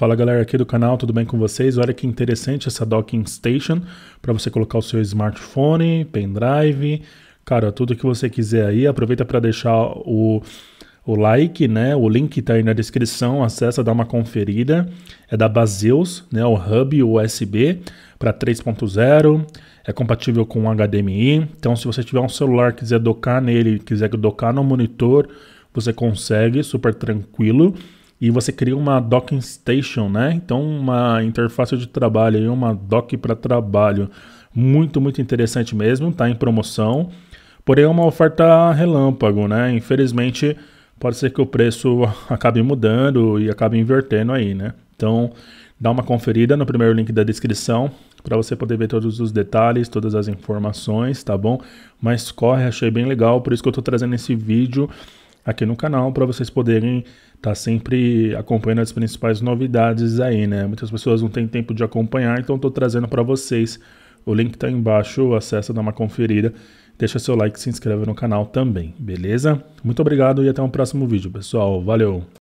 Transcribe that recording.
Fala galera aqui do canal, tudo bem com vocês? Olha que interessante essa docking station para você colocar o seu smartphone, pendrive, cara, tudo que você quiser aí. Aproveita para deixar o, o like, né? O link está aí na descrição, acessa, dá uma conferida. É da Baseus, né? O hub USB para 3.0, é compatível com HDMI. Então, se você tiver um celular quiser docar nele, quiser docar no monitor, você consegue, super tranquilo e você cria uma docking station, né? Então uma interface de trabalho e uma dock para trabalho. Muito, muito interessante mesmo, tá em promoção. Porém é uma oferta relâmpago, né? Infelizmente pode ser que o preço acabe mudando e acabe invertendo aí, né? Então dá uma conferida no primeiro link da descrição para você poder ver todos os detalhes, todas as informações, tá bom? Mas corre, achei bem legal, por isso que eu estou trazendo esse vídeo aqui no canal para vocês poderem estar tá sempre acompanhando as principais novidades aí, né? Muitas pessoas não têm tempo de acompanhar, então estou trazendo para vocês. O link está embaixo, acessa, dá uma conferida, deixa seu like, se inscreve no canal também, beleza? Muito obrigado e até o um próximo vídeo, pessoal. Valeu!